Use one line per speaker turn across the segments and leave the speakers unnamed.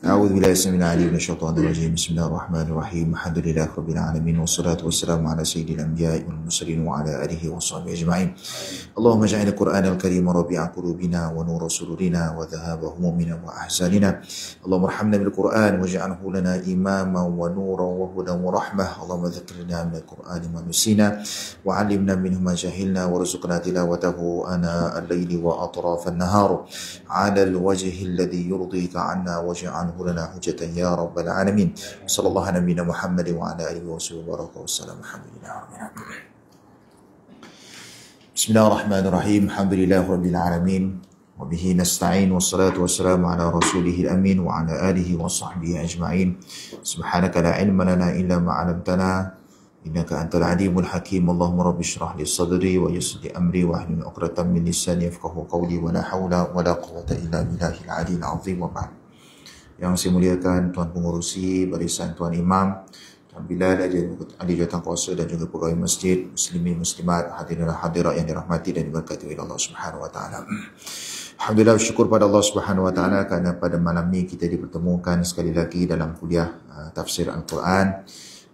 أعوذ بالله السميع العليم من الشيطان الرجيم بسم الله الرحمن الرحيم الحمد لله رب العالمين والصلاة والسلام على سيد الأنبياء والمرسلين وعلى آله وصحبه أجمعين اللهم اجعل القرآن الكريم ربيع قلوبنا ونور سرورنا وذهاب همومنا وأحزاننا اللهم ارحمنا بالقرآن واجعله لنا إماما ونورا وهدى ورحمة اللهم ذكرنا من القرآن ما نسينا وعلمنا منه ما جهلنا وارزقنا تلاوته أنا الليل وأطراف النهار على الوجه الذي يرضيك عنا واجعل عنه لنا حجة يا رب العالمين صلى الله على نبينا محمد وعلى آله وصحبه وبارك وسلم الحمد لله بسم الله الرحمن الرحيم الحمد لله رب العالمين وبه نستعين والصلاة والسلام على رسوله الأمين وعلى آله وصحبه أجمعين سبحانك لا علم لنا إلا ما علمتنا إنك أنت العليم الحكيم اللهم رب اشرح لي صدري ويسر لي أمري واحلل عقدة من لساني يفقه قولي ولا حول ولا قوة إلا بالله العلي العظيم وبعد yang saya muliakan Tuan Pengurusi, Barisan Tuan Imam, Tuan Bilal, Adi Jatang Kuasa dan juga Pegawai Masjid, Muslimin, Muslimat, Hadirin Hadirat yang dirahmati dan diberkati oleh Allah Subhanahu Wa Taala. Alhamdulillah syukur pada Allah Subhanahu Wa Taala kerana pada malam ni kita dipertemukan sekali lagi dalam kuliah uh, tafsir Al-Quran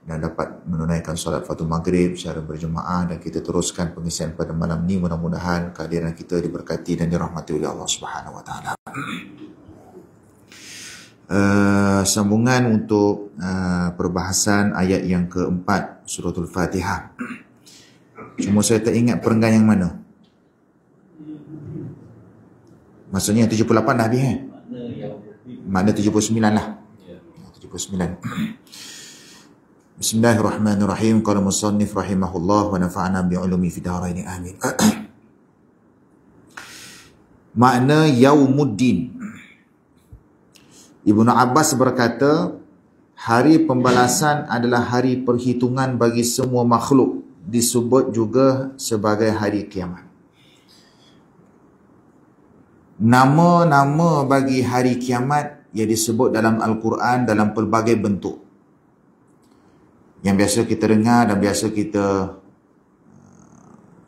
dan dapat menunaikan solat Fatu Maghrib secara berjemaah dan kita teruskan pengisian pada malam ni mudah-mudahan kehadiran kita diberkati dan dirahmati oleh Allah Subhanahu Wa Taala. Eh, sambungan untuk uh, perbahasan ayat yang keempat Surah al Fatihah. Cuma saya tak ingat perenggan yang mana. Maksudnya 78 dah habis kan? Makna 79 lah. 79. Ya. Bismillahirrahmanirrahim. Qala musannif rahimahullah wa nafa'ana bi 'ulumi fid amin. Makna yaumuddin. Ibnu Abbas berkata, hari pembalasan adalah hari perhitungan bagi semua makhluk. Disebut juga sebagai hari kiamat. Nama-nama bagi hari kiamat yang disebut dalam Al-Quran dalam pelbagai bentuk. Yang biasa kita dengar dan biasa kita uh,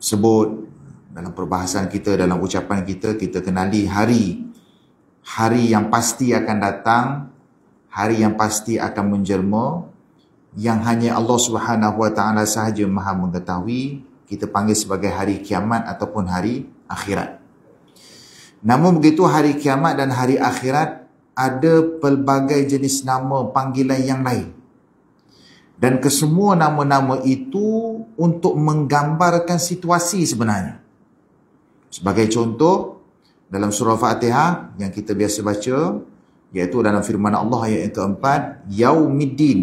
sebut dalam perbahasan kita, dalam ucapan kita, kita kenali hari hari yang pasti akan datang, hari yang pasti akan menjelma yang hanya Allah Subhanahu Wa Taala sahaja Maha mengetahui, kita panggil sebagai hari kiamat ataupun hari akhirat. Namun begitu hari kiamat dan hari akhirat ada pelbagai jenis nama panggilan yang lain. Dan kesemua nama-nama itu untuk menggambarkan situasi sebenarnya. Sebagai contoh, dalam surah Fatihah yang kita biasa baca iaitu dalam firman Allah ayat yang keempat Yaumiddin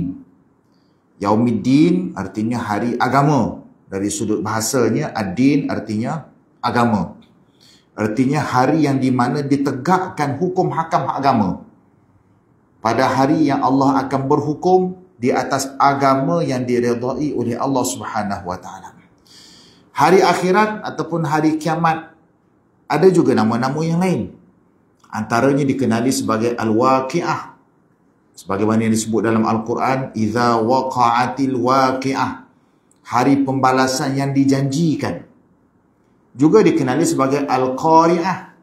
Yaumiddin artinya hari agama dari sudut bahasanya Ad-din artinya agama artinya hari yang di mana ditegakkan hukum hakam agama pada hari yang Allah akan berhukum di atas agama yang diredai oleh Allah Subhanahu wa taala hari akhirat ataupun hari kiamat ada juga nama-nama yang lain. Antaranya dikenali sebagai Al-Waqi'ah. mana yang disebut dalam Al-Quran, Iza waqa'atil waqi'ah. Hari pembalasan yang dijanjikan. Juga dikenali sebagai Al-Qari'ah.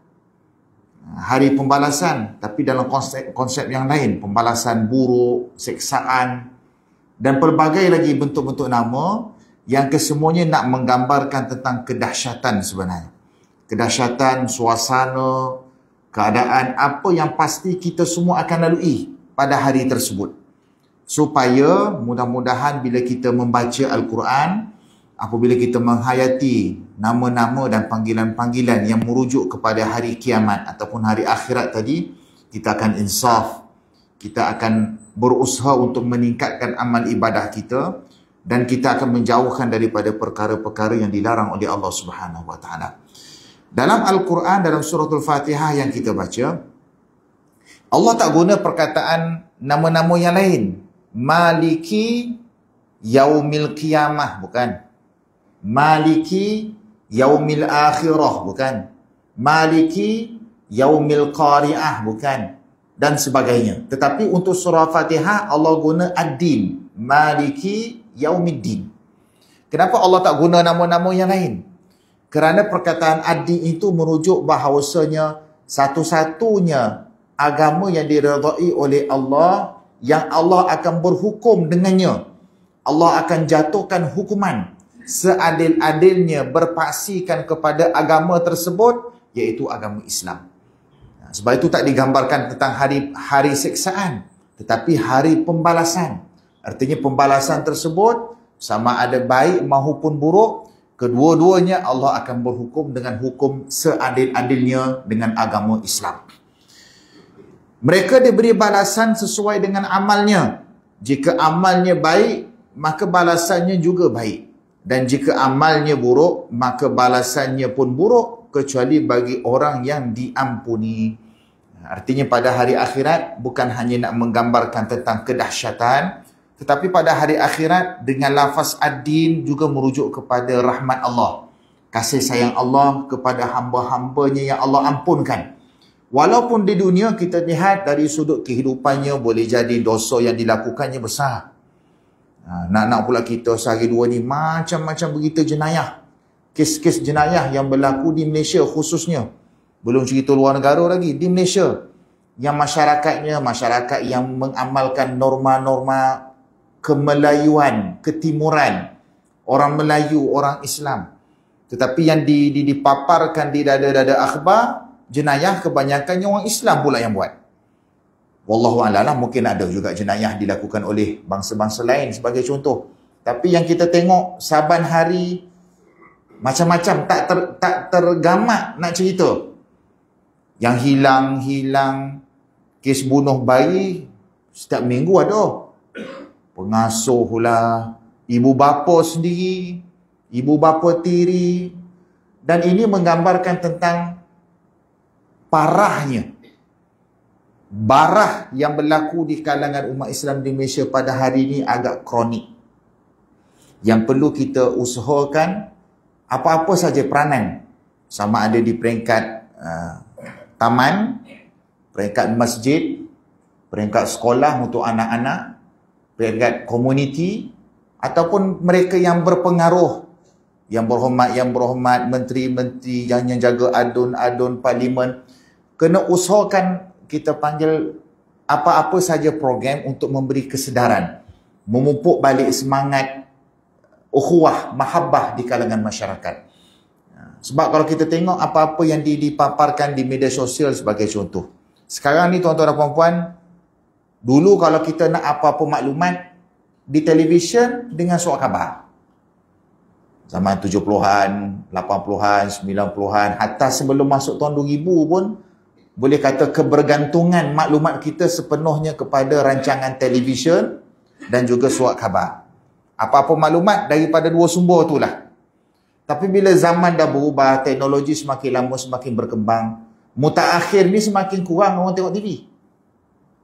Hari pembalasan. Tapi dalam konsep, konsep yang lain. Pembalasan buruk, seksaan. Dan pelbagai lagi bentuk-bentuk nama yang kesemuanya nak menggambarkan tentang kedahsyatan sebenarnya kedahsyatan suasana keadaan apa yang pasti kita semua akan lalui pada hari tersebut supaya mudah-mudahan bila kita membaca al-Quran apabila kita menghayati nama-nama dan panggilan-panggilan yang merujuk kepada hari kiamat ataupun hari akhirat tadi kita akan insaf kita akan berusaha untuk meningkatkan amal ibadah kita dan kita akan menjauhkan daripada perkara-perkara yang dilarang oleh Allah Subhanahu wa taala dalam Al-Quran, dalam Surah Al Fatihah yang kita baca, Allah tak guna perkataan nama-nama yang lain. Maliki yaumil qiyamah, bukan. Maliki yaumil akhirah, bukan. Maliki yaumil qari'ah, bukan. Dan sebagainya. Tetapi untuk surah Al Fatihah, Allah guna ad-din. Maliki yaumid din. Kenapa Allah tak guna nama-nama yang lain? kerana perkataan adi itu merujuk bahawasanya satu-satunya agama yang diredai oleh Allah yang Allah akan berhukum dengannya. Allah akan jatuhkan hukuman seadil-adilnya berpaksikan kepada agama tersebut iaitu agama Islam. Sebab itu tak digambarkan tentang hari hari seksaan tetapi hari pembalasan. Artinya pembalasan tersebut sama ada baik maupun buruk Kedua-duanya Allah akan berhukum dengan hukum seadil-adilnya dengan agama Islam. Mereka diberi balasan sesuai dengan amalnya. Jika amalnya baik, maka balasannya juga baik. Dan jika amalnya buruk, maka balasannya pun buruk kecuali bagi orang yang diampuni. Artinya pada hari akhirat bukan hanya nak menggambarkan tentang kedahsyatan tetapi pada hari akhirat dengan lafaz ad-din juga merujuk kepada rahmat Allah. Kasih sayang Allah kepada hamba-hambanya yang Allah ampunkan. Walaupun di dunia kita lihat dari sudut kehidupannya boleh jadi dosa yang dilakukannya besar. Ha, nak-nak pula kita sehari dua ni macam-macam begitu jenayah. Kes-kes jenayah yang berlaku di Malaysia khususnya. Belum cerita luar negara lagi. Di Malaysia yang masyarakatnya, masyarakat yang mengamalkan norma-norma kemelayuan, ketimuran orang Melayu, orang Islam. Tetapi yang di, di, dipaparkan di dada-dada akhbar, jenayah kebanyakannya orang Islam pula yang buat. Wallahu lah, mungkin ada juga jenayah dilakukan oleh bangsa-bangsa lain sebagai contoh. Tapi yang kita tengok saban hari macam-macam tak ter, tak tergamak nak cerita. Yang hilang-hilang kes bunuh bayi setiap minggu ada pengasuh lah, ibu bapa sendiri, ibu bapa tiri. Dan ini menggambarkan tentang parahnya barah yang berlaku di kalangan umat Islam di Malaysia pada hari ini agak kronik. Yang perlu kita usahakan apa-apa saja peranan sama ada di peringkat uh, taman, peringkat masjid, peringkat sekolah untuk anak-anak, peringkat komuniti ataupun mereka yang berpengaruh yang berhormat, yang berhormat, menteri-menteri yang, yang jaga adun-adun parlimen kena usahakan kita panggil apa-apa saja program untuk memberi kesedaran memupuk balik semangat ukhuwah, mahabbah di kalangan masyarakat sebab kalau kita tengok apa-apa yang dipaparkan di media sosial sebagai contoh sekarang ni tuan-tuan dan puan-puan Dulu kalau kita nak apa-apa maklumat di televisyen dengan surat khabar. Zaman 70-an, 80-an, 90-an, hatta sebelum masuk tahun 2000 pun boleh kata kebergantungan maklumat kita sepenuhnya kepada rancangan televisyen dan juga surat khabar. Apa-apa maklumat daripada dua sumber itulah. Tapi bila zaman dah berubah, teknologi semakin lama semakin berkembang, mutakhir ni semakin kurang orang tengok TV.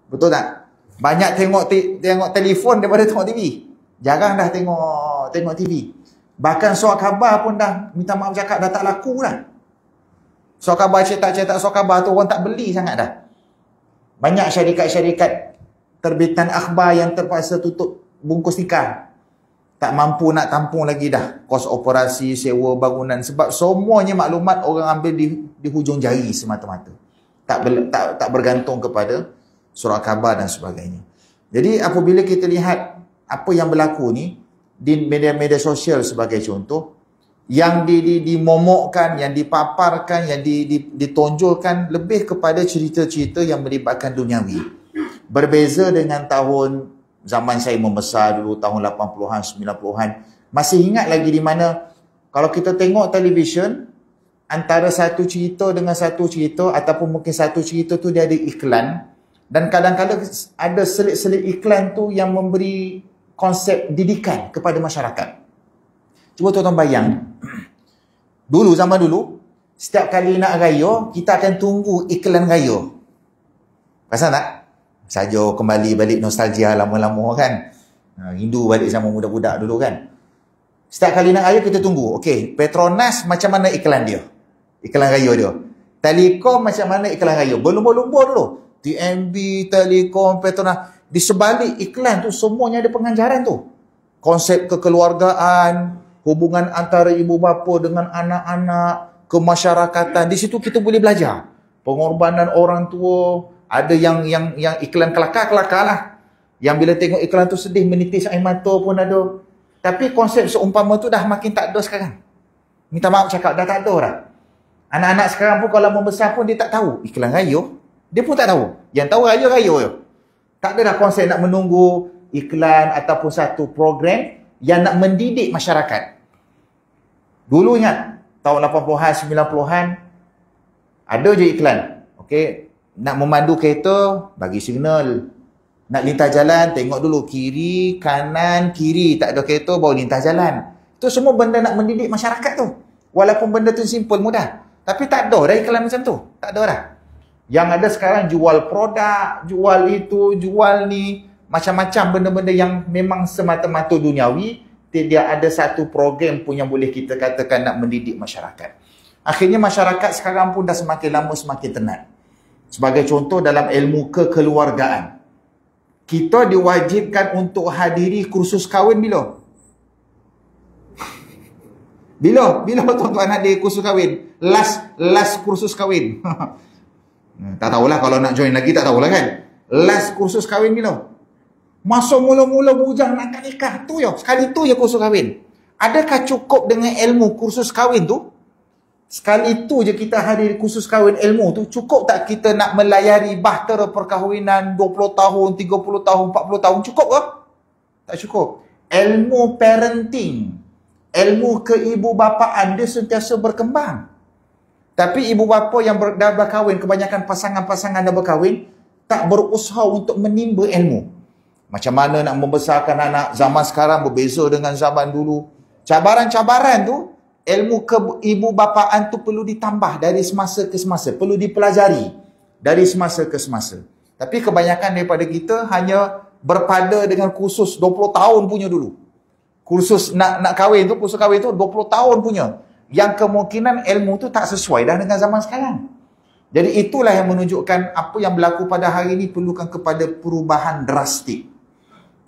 Betul tak? Banyak tengok te- tengok telefon daripada tengok TV. Jarang dah tengok tengok TV. Bahkan soal khabar pun dah minta maaf cakap dah tak laku dah. Soal khabar cetak-cetak soal khabar tu orang tak beli sangat dah. Banyak syarikat-syarikat terbitan akhbar yang terpaksa tutup bungkus tikar. Tak mampu nak tampung lagi dah kos operasi, sewa bangunan sebab semuanya maklumat orang ambil di, di hujung jari semata-mata. Tak, ber, tak, tak bergantung kepada surah al khabar dan sebagainya. Jadi apabila kita lihat apa yang berlaku ni di media-media sosial sebagai contoh yang di, di, dimomokkan, yang dipaparkan, yang di, di, ditonjolkan lebih kepada cerita-cerita yang melibatkan duniawi. Berbeza dengan tahun zaman saya membesar dulu tahun 80-an, 90-an. Masih ingat lagi di mana kalau kita tengok televisyen antara satu cerita dengan satu cerita ataupun mungkin satu cerita tu dia ada iklan dan kadang-kadang ada selit-selit iklan tu yang memberi konsep didikan kepada masyarakat. Cuba tuan-tuan bayang. Dulu, zaman dulu, setiap kali nak raya, kita akan tunggu iklan raya. Rasa tak? Saja kembali balik nostalgia lama-lama kan. Hindu ha, balik zaman muda muda dulu kan. Setiap kali nak raya, kita tunggu. Okey, Petronas macam mana iklan dia? Iklan raya dia. Telekom macam mana iklan raya? Berlumba-lumba dulu. TMB, Telekom, Petronas. Di sebalik iklan tu semuanya ada pengajaran tu. Konsep kekeluargaan, hubungan antara ibu bapa dengan anak-anak, kemasyarakatan. Di situ kita boleh belajar. Pengorbanan orang tua, ada yang yang yang iklan kelakar-kelakar lah. Yang bila tengok iklan tu sedih, menitis air mata pun ada. Tapi konsep seumpama tu dah makin tak ada sekarang. Minta maaf cakap, dah tak ada dah. Anak-anak sekarang pun kalau membesar pun dia tak tahu. Iklan raya. Dia pun tak tahu. Yang tahu raya, raya je. Tak ada dah konsep nak menunggu iklan ataupun satu program yang nak mendidik masyarakat. Dulu ingat, tahun 80-an, 90-an, ada je iklan. Okay? Nak memandu kereta, bagi signal. Nak lintas jalan, tengok dulu kiri, kanan, kiri. Tak ada kereta, baru lintas jalan. Tu semua benda nak mendidik masyarakat tu. Walaupun benda tu simple, mudah. Tapi tak ada dah iklan macam tu. Tak ada dah. Yang ada sekarang jual produk, jual itu, jual ni, macam-macam benda-benda yang memang semata-mata duniawi, tidak ada satu program pun yang boleh kita katakan nak mendidik masyarakat. Akhirnya masyarakat sekarang pun dah semakin lama semakin tenat. Sebagai contoh dalam ilmu kekeluargaan. Kita diwajibkan untuk hadiri kursus kahwin bila? Bila? Bila tuan-tuan hadiri kursus kahwin? Last last kursus kahwin. Hmm, tak tahulah kalau nak join lagi tak tahulah kan. Last kursus kahwin bila? Masuk mula-mula bujang nak nikah tu ya. Sekali tu ya kursus kahwin. Adakah cukup dengan ilmu kursus kahwin tu? Sekali tu je kita hadir kursus kahwin ilmu tu cukup tak kita nak melayari bahtera perkahwinan 20 tahun, 30 tahun, 40 tahun cukup ke? Tak cukup. Ilmu parenting, ilmu keibubapaan dia sentiasa berkembang. Tapi ibu bapa yang ber, dah berkahwin, kebanyakan pasangan-pasangan dah berkahwin, tak berusaha untuk menimba ilmu. Macam mana nak membesarkan anak zaman sekarang berbeza dengan zaman dulu. Cabaran-cabaran tu, ilmu ke ibu bapaan tu perlu ditambah dari semasa ke semasa. Perlu dipelajari dari semasa ke semasa. Tapi kebanyakan daripada kita hanya berpada dengan kursus 20 tahun punya dulu. Kursus nak nak kahwin tu, kursus kahwin tu 20 tahun punya yang kemungkinan ilmu tu tak sesuai dah dengan zaman sekarang. Jadi itulah yang menunjukkan apa yang berlaku pada hari ini perlukan kepada perubahan drastik.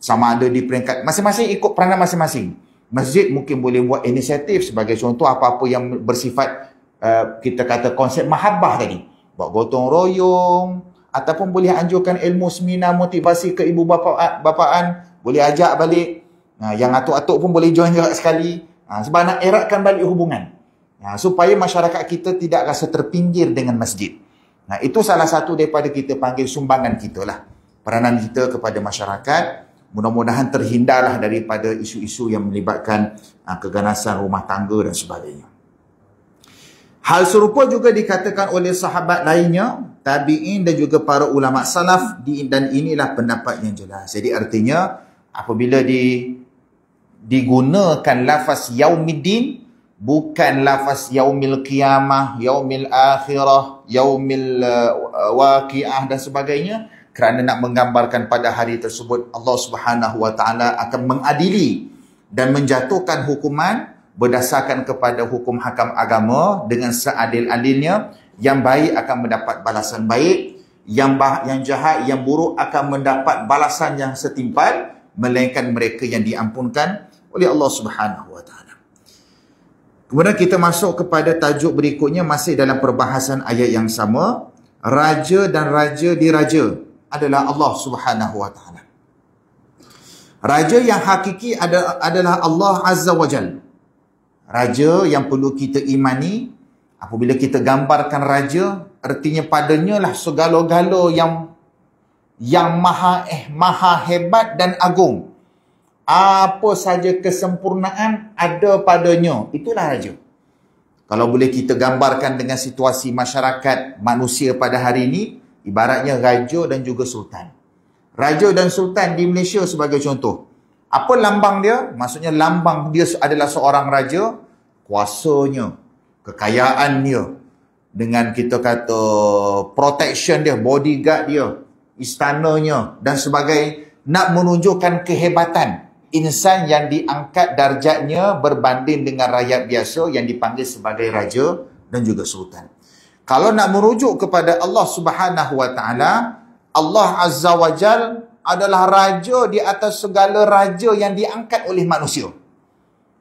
Sama ada di peringkat masing-masing ikut peranan masing-masing. Masjid mungkin boleh buat inisiatif sebagai contoh apa-apa yang bersifat uh, kita kata konsep mahabbah tadi. Buat gotong royong ataupun boleh anjurkan ilmu semina motivasi ke ibu bapa bapaan boleh ajak balik. Nah, yang atuk-atuk pun boleh join juga sekali. Ha, sebab nak eratkan balik hubungan. Ha, supaya masyarakat kita tidak rasa terpinggir dengan masjid. Nah, ha, itu salah satu daripada kita panggil sumbangan kita lah. Peranan kita kepada masyarakat. Mudah-mudahan terhindarlah daripada isu-isu yang melibatkan ha, keganasan rumah tangga dan sebagainya. Hal serupa juga dikatakan oleh sahabat lainnya, tabi'in dan juga para ulama salaf dan inilah pendapat yang jelas. Jadi artinya apabila di digunakan lafaz yaumiddin bukan lafaz yaumil qiyamah yaumil akhirah yaumil uh, uh, waqiah dan sebagainya kerana nak menggambarkan pada hari tersebut Allah Subhanahu wa taala akan mengadili dan menjatuhkan hukuman berdasarkan kepada hukum hakam agama dengan seadil-adilnya yang baik akan mendapat balasan baik yang bah yang jahat yang buruk akan mendapat balasan yang setimpal melainkan mereka yang diampunkan oleh Allah Subhanahu Wa Taala. Kemudian kita masuk kepada tajuk berikutnya masih dalam perbahasan ayat yang sama, raja dan raja diraja adalah Allah Subhanahu Wa Taala. Raja yang hakiki adalah Allah Azza wa Jal. Raja yang perlu kita imani, apabila kita gambarkan raja, artinya padanya lah segala-gala yang yang maha eh maha hebat dan agung apa saja kesempurnaan ada padanya itulah raja kalau boleh kita gambarkan dengan situasi masyarakat manusia pada hari ini ibaratnya raja dan juga sultan raja dan sultan di Malaysia sebagai contoh apa lambang dia maksudnya lambang dia adalah seorang raja kuasanya kekayaannya dengan kita kata protection dia bodyguard dia istananya dan sebagai nak menunjukkan kehebatan insan yang diangkat darjatnya berbanding dengan rakyat biasa yang dipanggil sebagai raja dan juga sultan. Kalau nak merujuk kepada Allah Subhanahu Wa Taala, Allah Azza wa Jal adalah raja di atas segala raja yang diangkat oleh manusia.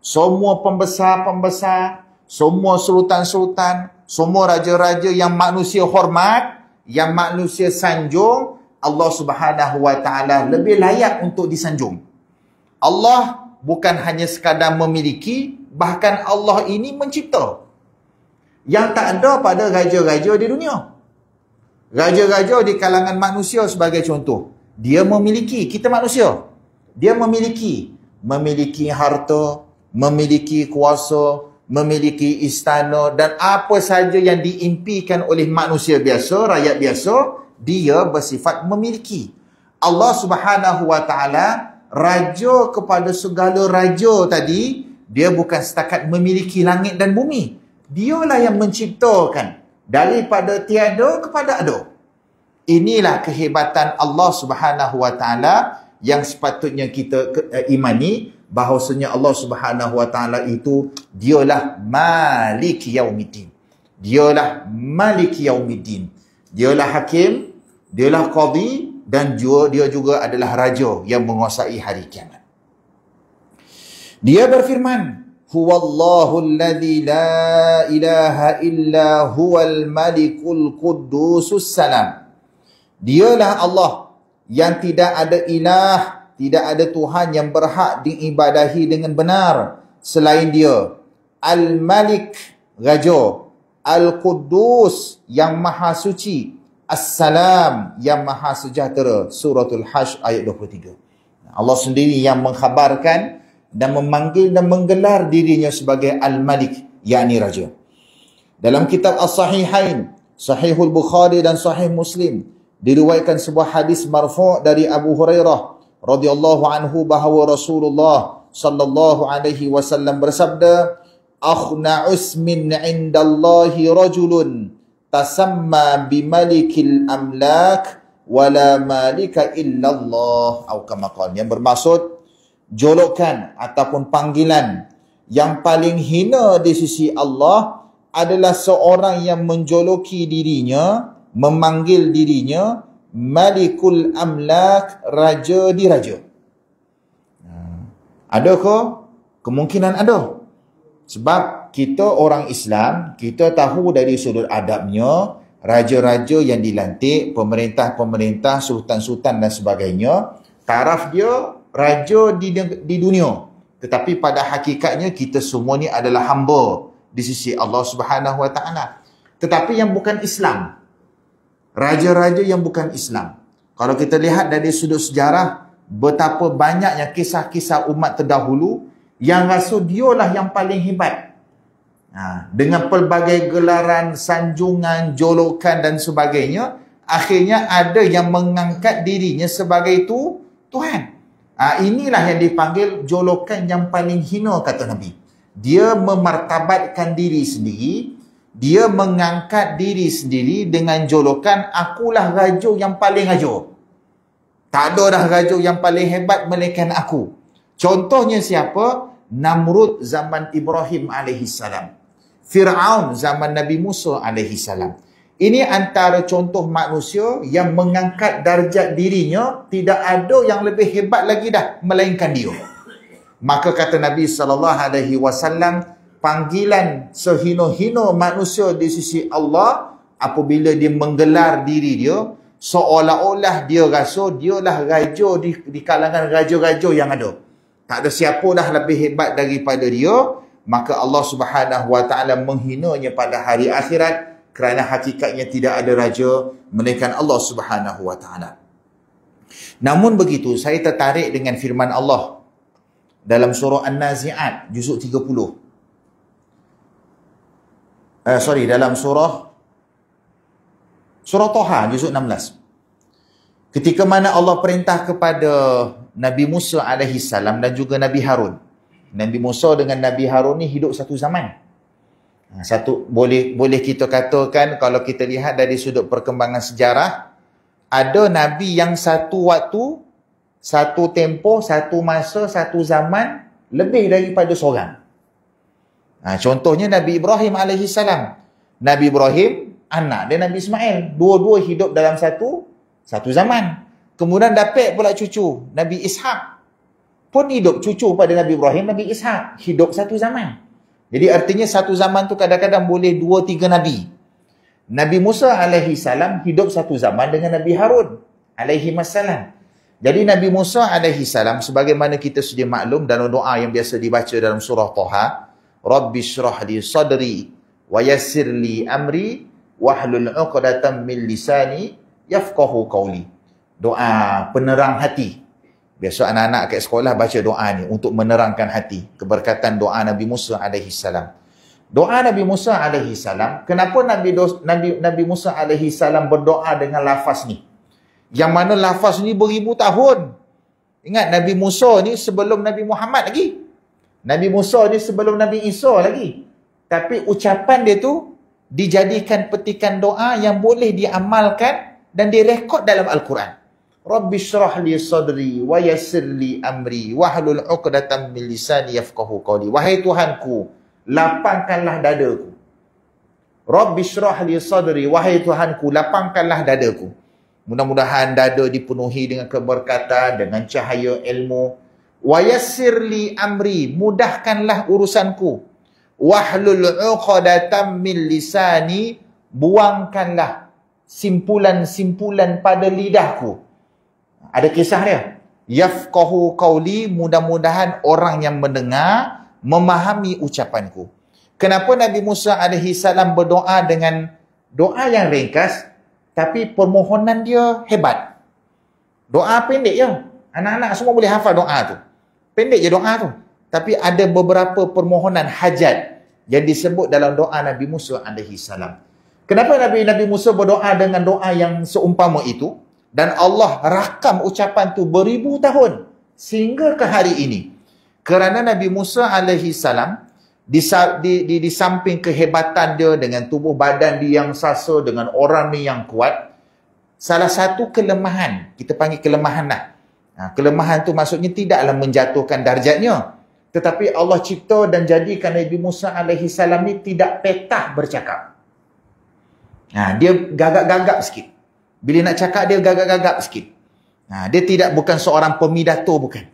Semua pembesar-pembesar, semua sultan-sultan, semua raja-raja yang manusia hormat, yang manusia sanjung, Allah Subhanahu Wa Taala lebih layak untuk disanjung. Allah bukan hanya sekadar memiliki, bahkan Allah ini mencipta. Yang tak ada pada raja-raja di dunia. Raja-raja di kalangan manusia sebagai contoh. Dia memiliki, kita manusia. Dia memiliki. Memiliki harta, memiliki kuasa, memiliki istana dan apa saja yang diimpikan oleh manusia biasa, rakyat biasa, dia bersifat memiliki. Allah Subhanahu wa taala raja kepada segala raja tadi, dia bukan setakat memiliki langit dan bumi. Dialah yang menciptakan daripada tiada kepada ada. Inilah kehebatan Allah Subhanahu Wa Taala yang sepatutnya kita eh, imani bahawasanya Allah Subhanahu Wa Taala itu dialah Malik Yaumiddin. Dialah Malik Yaumiddin. Dialah hakim, dialah qadhi, dan dia, dia juga adalah raja yang menguasai hari kiamat. Dia berfirman, Huwallahu alladhi la ilaha illa huwal malikul kudusus salam. Dialah Allah yang tidak ada ilah, tidak ada Tuhan yang berhak diibadahi dengan benar selain dia. Al-Malik, Raja. al Qudus yang Maha Suci, Assalam yang maha sejahtera Suratul Hash ayat 23 Allah sendiri yang mengkhabarkan dan memanggil dan menggelar dirinya sebagai Al-Malik yakni Raja dalam kitab As-Sahihain Sahihul Bukhari dan Sahih Muslim diriwayatkan sebuah hadis marfu' dari Abu Hurairah radhiyallahu anhu bahawa Rasulullah sallallahu alaihi wasallam bersabda akhna usmin indallahi rajulun tasamma bi malikil amlak wala malika illa Allah atau kama yang bermaksud jolokan ataupun panggilan yang paling hina di sisi Allah adalah seorang yang menjoloki dirinya memanggil dirinya malikul amlak raja diraja ha. ada ke kemungkinan ada sebab kita orang Islam, kita tahu dari sudut adabnya, raja-raja yang dilantik, pemerintah-pemerintah, sultan-sultan dan sebagainya, taraf dia raja di, di dunia. Tetapi pada hakikatnya kita semua ni adalah hamba di sisi Allah Subhanahu Wa Taala. Tetapi yang bukan Islam. Raja-raja yang bukan Islam. Kalau kita lihat dari sudut sejarah, betapa banyaknya kisah-kisah umat terdahulu yang rasa dialah yang paling hebat Ha, dengan pelbagai gelaran, sanjungan, jolokan dan sebagainya, akhirnya ada yang mengangkat dirinya sebagai itu Tuhan. Ha, inilah yang dipanggil jolokan yang paling hina kata Nabi. Dia memartabatkan diri sendiri, dia mengangkat diri sendiri dengan jolokan akulah raja yang paling raja. Tak ada dah raja yang paling hebat melainkan aku. Contohnya siapa? Namrud zaman Ibrahim alaihissalam. Fir'aun zaman Nabi Musa alaihi salam. Ini antara contoh manusia yang mengangkat darjat dirinya tidak ada yang lebih hebat lagi dah melainkan dia. Maka kata Nabi sallallahu alaihi wasallam panggilan sehino-hino manusia di sisi Allah apabila dia menggelar diri dia seolah-olah dia rasa dialah raja di, di kalangan raja-raja yang ada. Tak ada siapa dah lebih hebat daripada dia maka Allah Subhanahu wa taala menghinanya pada hari akhirat kerana hakikatnya tidak ada raja melainkan Allah Subhanahu wa taala. Namun begitu saya tertarik dengan firman Allah dalam surah An-Nazi'at juzuk 30. Uh, eh, sorry dalam surah surah Toha juzuk 16. Ketika mana Allah perintah kepada Nabi Musa alaihi salam dan juga Nabi Harun Nabi Musa dengan Nabi Harun ni hidup satu zaman. Ha, satu boleh boleh kita katakan kalau kita lihat dari sudut perkembangan sejarah ada nabi yang satu waktu satu tempo satu masa satu zaman lebih daripada seorang. Nah, ha, contohnya Nabi Ibrahim alaihi Nabi Ibrahim anak dan Nabi Ismail, dua-dua hidup dalam satu satu zaman. Kemudian dapat pula cucu, Nabi Ishak pun hidup cucu pada Nabi Ibrahim, Nabi Ishak. Hidup satu zaman. Jadi artinya satu zaman tu kadang-kadang boleh dua, tiga Nabi. Nabi Musa alaihi salam hidup satu zaman dengan Nabi Harun alaihi masalam. Jadi Nabi Musa alaihi salam sebagaimana kita sudah maklum dalam doa yang biasa dibaca dalam surah Taha, Rabbi syrah li sadri wa yassir li amri wa hlul uqdatan min lisani yafqahu qawli. Doa penerang hati. Biasa anak-anak kat sekolah baca doa ni untuk menerangkan hati. Keberkatan doa Nabi Musa alaihi salam. Doa Nabi Musa alaihi salam, kenapa Nabi Do- Nabi Nabi Musa alaihi salam berdoa dengan lafaz ni? Yang mana lafaz ni beribu tahun. Ingat Nabi Musa ni sebelum Nabi Muhammad lagi. Nabi Musa ni sebelum Nabi Isa lagi. Tapi ucapan dia tu dijadikan petikan doa yang boleh diamalkan dan direkod dalam Al-Quran. Rabbi syrah li sadri wa yasir li amri wahlul uqdatan min lisani yafqahu qawli. Wahai Tuhanku, lapangkanlah dadaku. Rabbi syrah li sadri wahai Tuhanku, lapangkanlah dadaku. Mudah-mudahan dada dipenuhi dengan keberkatan, dengan cahaya ilmu. Wa yasir li amri, mudahkanlah urusanku. Wahlul uqdatan min lisani, buangkanlah simpulan-simpulan pada lidahku. Ada kisah dia. Yafqahu qawli mudah-mudahan orang yang mendengar memahami ucapanku. Kenapa Nabi Musa alaihi salam berdoa dengan doa yang ringkas tapi permohonan dia hebat. Doa pendek ya. Anak-anak semua boleh hafal doa tu. Pendek je doa tu. Tapi ada beberapa permohonan hajat yang disebut dalam doa Nabi Musa alaihi salam. Kenapa Nabi Nabi Musa berdoa dengan doa yang seumpama itu? dan Allah rakam ucapan tu beribu tahun sehingga ke hari ini kerana Nabi Musa alaihi salam di, di, di, di samping kehebatan dia dengan tubuh badan dia yang sasa dengan orang ni yang kuat salah satu kelemahan kita panggil kelemahan lah ha, kelemahan tu maksudnya tidaklah menjatuhkan darjatnya tetapi Allah cipta dan jadikan Nabi Musa alaihi salam ni tidak petah bercakap ha, dia gagak-gagak sikit bila nak cakap dia gagap-gagap sikit. Ha, dia tidak bukan seorang pemidato bukan.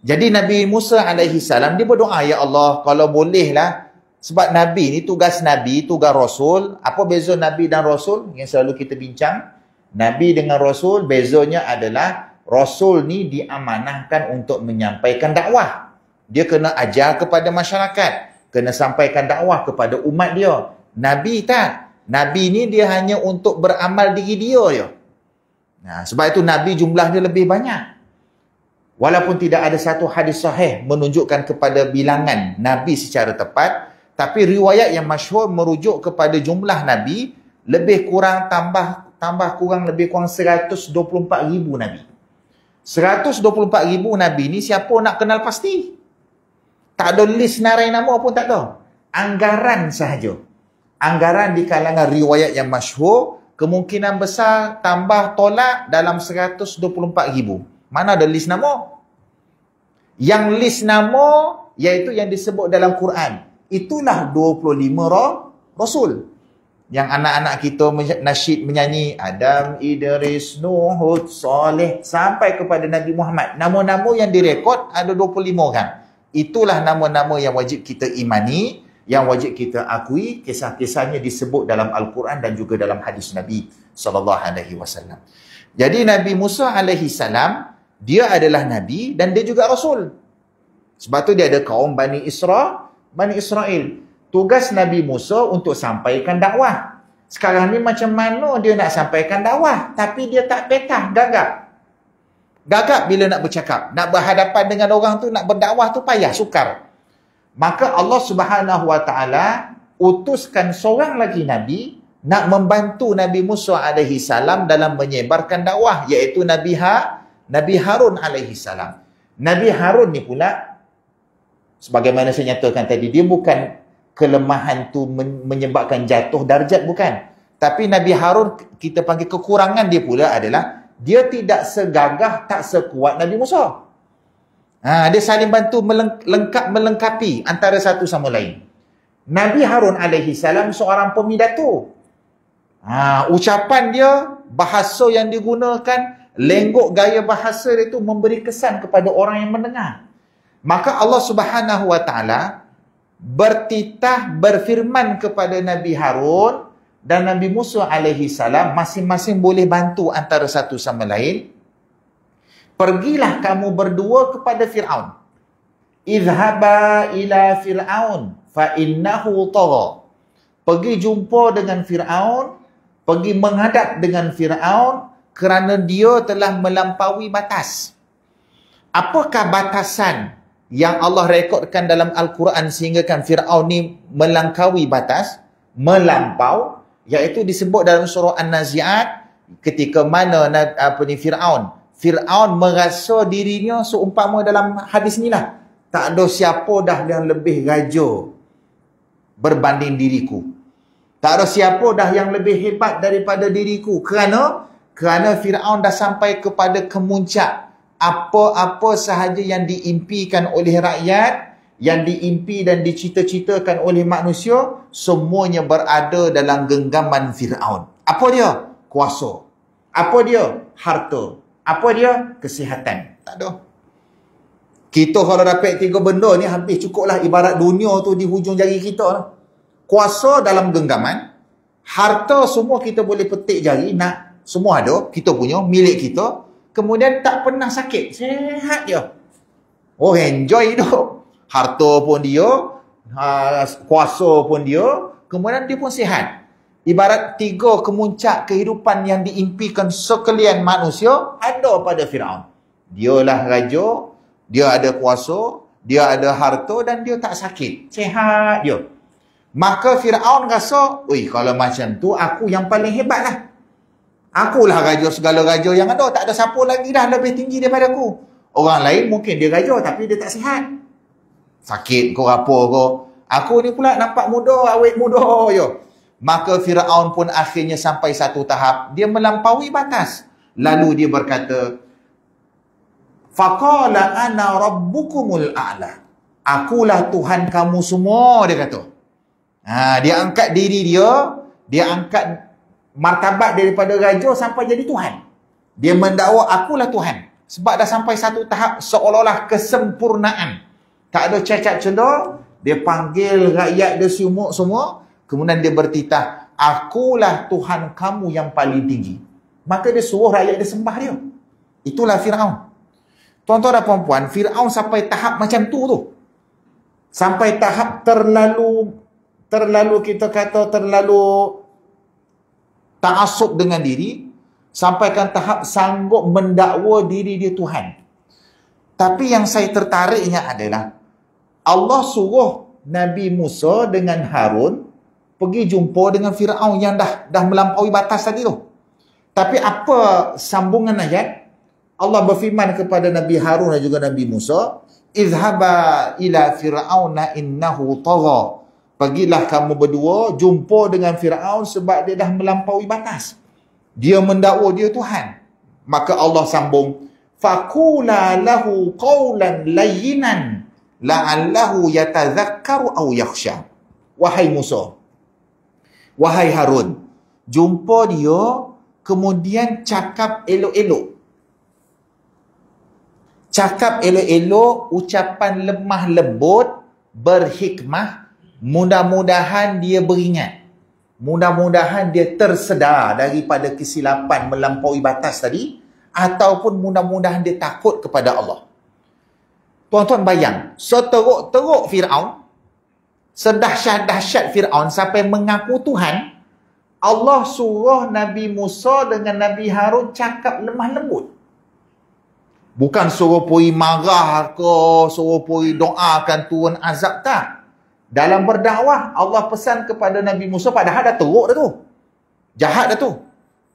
Jadi Nabi Musa alaihi salam dia berdoa ya Allah kalau bolehlah sebab nabi ni tugas nabi tugas rasul apa beza nabi dan rasul yang selalu kita bincang nabi dengan rasul bezanya adalah rasul ni diamanahkan untuk menyampaikan dakwah dia kena ajar kepada masyarakat kena sampaikan dakwah kepada umat dia nabi tak Nabi ni dia hanya untuk beramal diri dia je. Nah, sebab itu Nabi jumlahnya lebih banyak. Walaupun tidak ada satu hadis sahih menunjukkan kepada bilangan Nabi secara tepat, tapi riwayat yang masyhur merujuk kepada jumlah Nabi lebih kurang tambah tambah kurang lebih kurang 124 ribu Nabi. 124 ribu Nabi ni siapa nak kenal pasti? Tak ada list narai nama pun tak tahu. Anggaran sahaja anggaran di kalangan riwayat yang masyhur kemungkinan besar tambah tolak dalam 124,000. Mana ada list nama? Yang list nama iaitu yang disebut dalam Quran. Itulah 25 roh Rasul. Yang anak-anak kita nasyid menyanyi Adam, Idris, Nuh, Saleh sampai kepada Nabi Muhammad. Nama-nama yang direkod ada 25 orang. Itulah nama-nama yang wajib kita imani yang wajib kita akui kisah-kisahnya disebut dalam Al-Quran dan juga dalam hadis Nabi sallallahu alaihi wasallam. Jadi Nabi Musa alaihi salam dia adalah nabi dan dia juga rasul. Sebab tu dia ada kaum Bani Isra, Bani Israel. Tugas Nabi Musa untuk sampaikan dakwah. Sekarang ni macam mana dia nak sampaikan dakwah tapi dia tak petah, gagap. Gagap bila nak bercakap, nak berhadapan dengan orang tu, nak berdakwah tu payah, sukar maka Allah Subhanahu wa taala utuskan seorang lagi nabi nak membantu Nabi Musa alaihi salam dalam menyebarkan dakwah iaitu Nabi Ha Nabi Harun alaihi salam. Nabi Harun ni pula sebagaimana saya nyatakan tadi dia bukan kelemahan tu menyebabkan jatuh darjat bukan. Tapi Nabi Harun kita panggil kekurangan dia pula adalah dia tidak segagah tak sekuat Nabi Musa. Ha, dia saling bantu melengkap melengkapi antara satu sama lain. Nabi Harun alaihi salam seorang pemidato. Ha, ucapan dia, bahasa yang digunakan, lenggok gaya bahasa dia itu memberi kesan kepada orang yang mendengar. Maka Allah Subhanahu wa taala bertitah berfirman kepada Nabi Harun dan Nabi Musa alaihi salam masing-masing boleh bantu antara satu sama lain Pergilah kamu berdua kepada Fir'aun. Izhaba ila Fir'aun fa innahu tagha. Pergi jumpa dengan Fir'aun, pergi menghadap dengan Fir'aun kerana dia telah melampaui batas. Apakah batasan yang Allah rekodkan dalam Al-Quran sehingga kan Fir'aun ni melangkaui batas, melampau, iaitu disebut dalam surah An-Nazi'at ketika mana apa ni Fir'aun Fir'aun merasa dirinya seumpama dalam hadis ni lah. Tak ada siapa dah yang lebih raja berbanding diriku. Tak ada siapa dah yang lebih hebat daripada diriku. Kerana? Kerana Fir'aun dah sampai kepada kemuncak. Apa-apa sahaja yang diimpikan oleh rakyat, yang diimpi dan dicita-citakan oleh manusia, semuanya berada dalam genggaman Fir'aun. Apa dia? Kuasa. Apa dia? Harta. Apa dia? Kesihatan. Tak ada. Kita kalau dapat tiga benda ni habis cukup lah ibarat dunia tu di hujung jari kita lah. Kuasa dalam genggaman, harta semua kita boleh petik jari, nak semua ada, kita punya, milik kita. Kemudian tak pernah sakit. Sehat dia. Oh enjoy hidup. Harta pun dia, ha, kuasa pun dia, kemudian dia pun sihat ibarat tiga kemuncak kehidupan yang diimpikan sekalian manusia ada pada Firaun. Dia Dialah raja, dia ada kuasa, dia ada harta dan dia tak sakit. Sehat dia. Maka Firaun rasa, "Ui, kalau macam tu aku yang paling hebat hebatlah. Akulah raja segala raja yang ada, tak ada siapa lagi dah lebih tinggi daripada aku. Orang lain mungkin dia raja tapi dia tak sihat. Sakit kau apa kau? Aku ni pula nampak muda, awet muda yo." Maka Firaun pun akhirnya sampai satu tahap dia melampaui batas. Lalu dia berkata Faqala ana rabbukumul a'la. Akulah Tuhan kamu semua dia kata. Ha, dia angkat diri dia, dia angkat martabat daripada raja sampai jadi Tuhan. Dia mendakwa akulah Tuhan. Sebab dah sampai satu tahap seolah-olah kesempurnaan. Tak ada cacat cendol. Dia panggil rakyat dia semua. semua Kemudian dia bertitah, akulah Tuhan kamu yang paling tinggi. Maka dia suruh rakyat dia sembah dia. Itulah Fir'aun. Tuan-tuan dan puan-puan, Fir'aun sampai tahap macam tu tu. Sampai tahap terlalu, terlalu kita kata terlalu ta'asub dengan diri. Sampaikan tahap sanggup mendakwa diri dia Tuhan. Tapi yang saya tertariknya adalah Allah suruh Nabi Musa dengan Harun pergi jumpa dengan Firaun yang dah dah melampaui batas tadi tu. Tapi apa sambungan ayat? Allah berfirman kepada Nabi Harun dan juga Nabi Musa, "Izhaba ila Firauna innahu tagha." Pergilah kamu berdua jumpa dengan Firaun sebab dia dah melampaui batas. Dia mendakwa dia Tuhan. Maka Allah sambung, "Faqula lahu qawlan layyinan la'allahu yatazakkaru aw yakhsha." Wahai Musa, Wahai Harun, jumpa dia, kemudian cakap elok-elok. Cakap elok-elok, ucapan lemah lembut, berhikmah, mudah-mudahan dia beringat. Mudah-mudahan dia tersedar daripada kesilapan melampaui batas tadi ataupun mudah-mudahan dia takut kepada Allah. Tuan-tuan bayang, seteruk-teruk Fir'aun, sedahsyat-dahsyat Fir'aun sampai mengaku Tuhan, Allah suruh Nabi Musa dengan Nabi Harun cakap lemah lembut. Bukan suruh puri marah ke, suruh puri doakan turun azab tak. Dalam berdakwah Allah pesan kepada Nabi Musa padahal dah teruk dah tu. Jahat dah tu.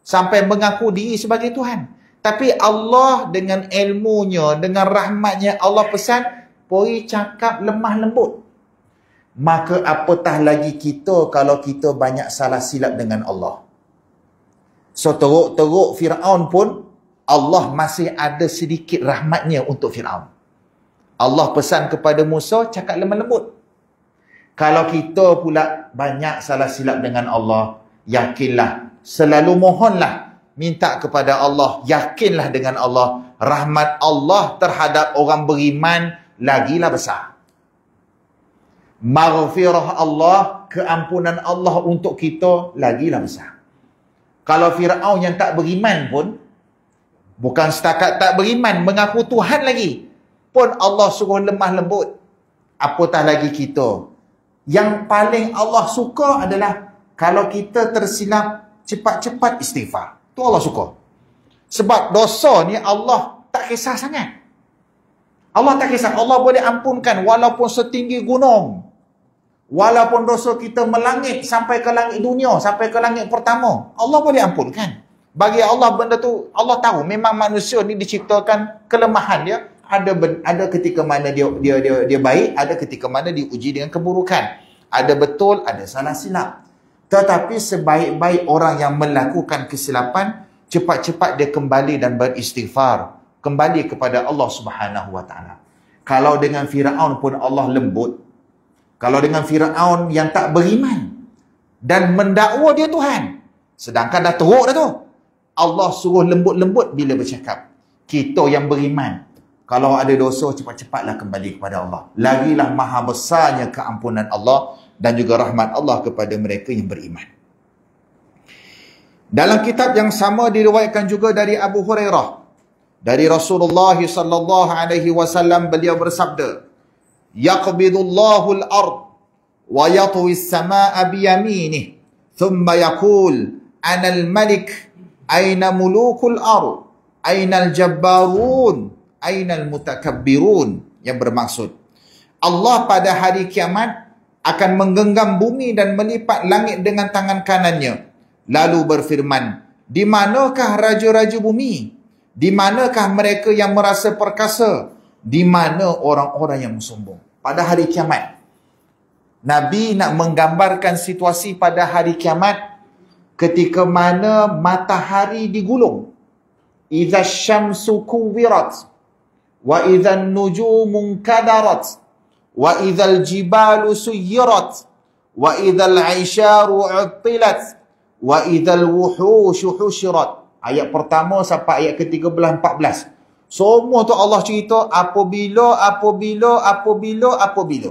Sampai mengaku diri sebagai Tuhan. Tapi Allah dengan ilmunya, dengan rahmatnya Allah pesan, puri cakap lemah lembut maka apatah lagi kita kalau kita banyak salah silap dengan Allah. So teruk-teruk Fir'aun pun Allah masih ada sedikit rahmatnya untuk Fir'aun. Allah pesan kepada Musa cakap lembut lembut. Kalau kita pula banyak salah silap dengan Allah, yakinlah, selalu mohonlah, minta kepada Allah, yakinlah dengan Allah, rahmat Allah terhadap orang beriman lagilah besar maghfirah Allah, keampunan Allah untuk kita lagi lah besar. Kalau Fir'aun yang tak beriman pun, bukan setakat tak beriman, mengaku Tuhan lagi. Pun Allah suruh lemah lembut. Apatah lagi kita. Yang paling Allah suka adalah kalau kita tersilap cepat-cepat istighfar. Tu Allah suka. Sebab dosa ni Allah tak kisah sangat. Allah tak kisah. Allah boleh ampunkan walaupun setinggi gunung. Walaupun dosa kita melangit sampai ke langit dunia, sampai ke langit pertama, Allah boleh ampunkan. Bagi Allah benda tu Allah tahu memang manusia ni diciptakan kelemahan dia ada ada ketika mana dia dia dia dia baik ada ketika mana diuji dengan keburukan ada betul ada salah silap tetapi sebaik-baik orang yang melakukan kesilapan cepat-cepat dia kembali dan beristighfar kembali kepada Allah Subhanahu wa taala kalau dengan Firaun pun Allah lembut kalau dengan Fir'aun yang tak beriman dan mendakwa dia Tuhan. Sedangkan dah teruk dah tu. Allah suruh lembut-lembut bila bercakap. Kita yang beriman. Kalau ada dosa, cepat-cepatlah kembali kepada Allah. Lagilah maha besarnya keampunan Allah dan juga rahmat Allah kepada mereka yang beriman. Dalam kitab yang sama diriwayatkan juga dari Abu Hurairah dari Rasulullah sallallahu alaihi wasallam beliau bersabda al-ard, bi الله thumma ويطوي السماء al-malik. يقول أنا al أين ملوك al-jabbarun, الجبارون al المتكبرون yang bermaksud Allah pada hari kiamat akan menggenggam bumi dan melipat langit dengan tangan kanannya lalu berfirman di manakah raja-raja bumi di manakah mereka yang merasa perkasa di mana orang-orang yang sombong pada hari kiamat. Nabi nak menggambarkan situasi pada hari kiamat ketika mana matahari digulung. Iza syamsu kuwirat. Wa iza nujumu kadarat. Wa iza jibalu suyirat. Wa iza al-aisharu utilat. Wa iza al-wuhushu hushirat. Ayat pertama sampai ayat ke-13, 14. Semua tu Allah cerita apabila, apabila, apabila, apabila.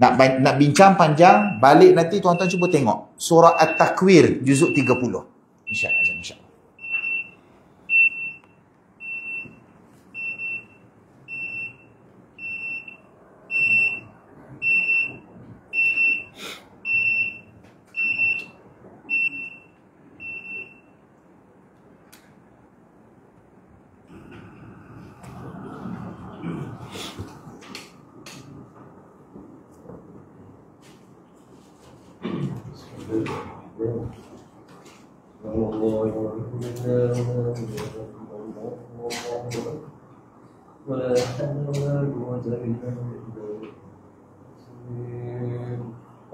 Nak, nak bincang panjang, balik nanti tuan-tuan cuba tengok. Surah At-Takwir, juzuk 30. InsyaAllah. ولا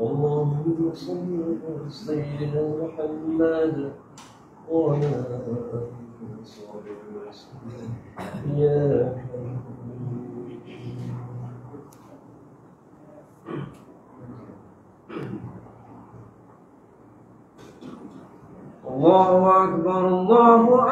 اللهم صل على سيدنا محمد وعلى آله وصحبه وسلم يا والله